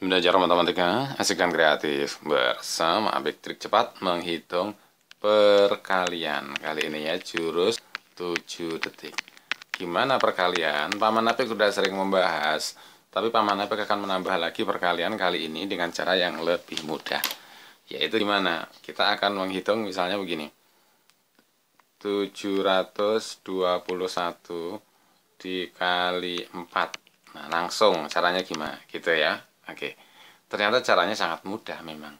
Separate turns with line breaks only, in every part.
Belajar matematika, asik dan kreatif Bersama Abik Trik Cepat menghitung perkalian Kali ini ya jurus 7 detik Gimana perkalian? Paman Apik sudah sering membahas Tapi Paman Apik akan menambah lagi perkalian kali ini dengan cara yang lebih mudah Yaitu gimana? Kita akan menghitung misalnya begini 721 dikali 4 Nah langsung caranya gimana? Gitu ya Oke. Ternyata caranya sangat mudah memang.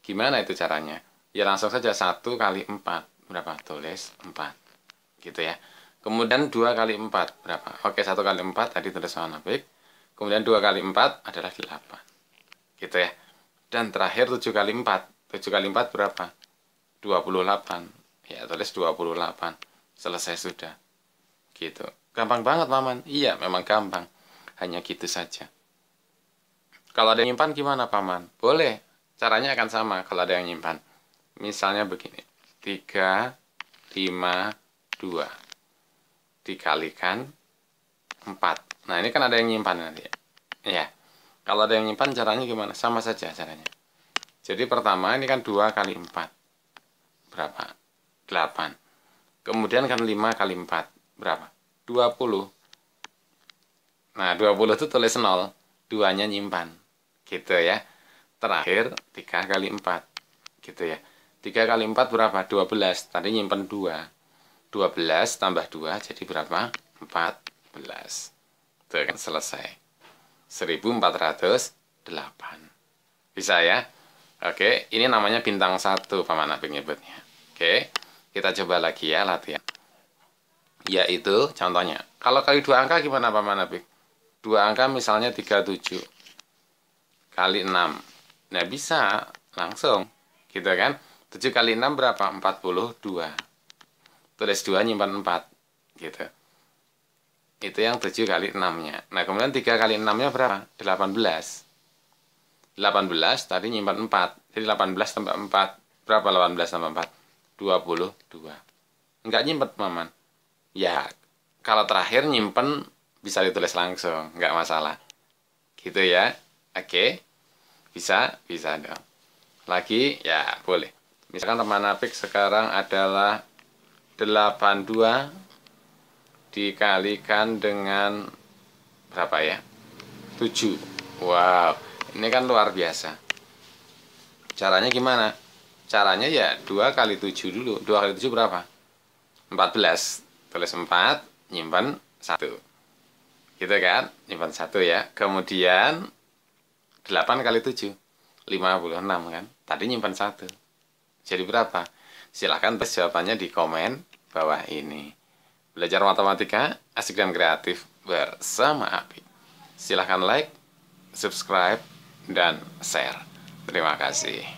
Gimana itu caranya? Ya langsung saja satu kali empat Berapa? Tulis empat, Gitu ya. Kemudian dua kali empat Berapa? Oke, satu kali empat tadi tulis warna baik. Kemudian dua kali empat adalah 8. Gitu ya. Dan terakhir tujuh kali empat tujuh kali empat berapa? Dua puluh delapan Ya, tulis dua puluh delapan Selesai sudah. Gitu. Gampang banget, Maman. Iya, memang gampang. Hanya gitu saja. Kalau ada yang nyimpan gimana paman? Boleh. Caranya akan sama kalau ada yang nyimpan. Misalnya begini. 3, 5, 2. Dikalikan 4. Nah ini kan ada yang nyimpan nanti ya. ya. Kalau ada yang nyimpan caranya gimana? Sama saja caranya. Jadi pertama ini kan 2 kali 4. Berapa? 8. Kemudian kan 5 kali 4. Berapa? 20. Nah 20 itu tulis 0. Duanya nyimpan gitu ya terakhir 3 kali 4 gitu ya 3 kali 4 berapa? 12 tadi nyimpen 2 12 tambah 2 jadi berapa? 14 itu kan selesai 1408 bisa ya? Oke, ini namanya bintang 1 Paman Api nyebutnya Oke, kita coba lagi ya latihan yaitu contohnya kalau kali dua angka gimana Paman Nabi? Dua angka misalnya 37 kali 6 nah bisa langsung gitu kan 7 kali 6 berapa? 42 tulis 2 nyimpan 4 gitu itu yang 7 kali 6 nya nah kemudian 3 kali 6 nya berapa? 18 18 tadi nyimpan 4 jadi 18 tambah 4 berapa 18 tambah 4? 22 enggak nyimpan maman ya kalau terakhir nyimpan bisa ditulis langsung, nggak masalah. Gitu ya. Oke. Okay. Bisa? Bisa dong. Lagi? Ya, boleh. Misalkan teman apik sekarang adalah 82 dikalikan dengan berapa ya? 7. Wow, ini kan luar biasa. Caranya gimana? Caranya ya 2 kali 7 dulu. 2 kali 7 berapa? 14. Tulis 4, nyimpan 1. Gitu kan? Nyimpan 1 ya. Kemudian 8 kali 7 56 kan tadi nyimpan satu jadi berapa silahkan tes jawabannya di komen bawah ini belajar matematika asik dan kreatif bersama Api silahkan like subscribe dan share terima kasih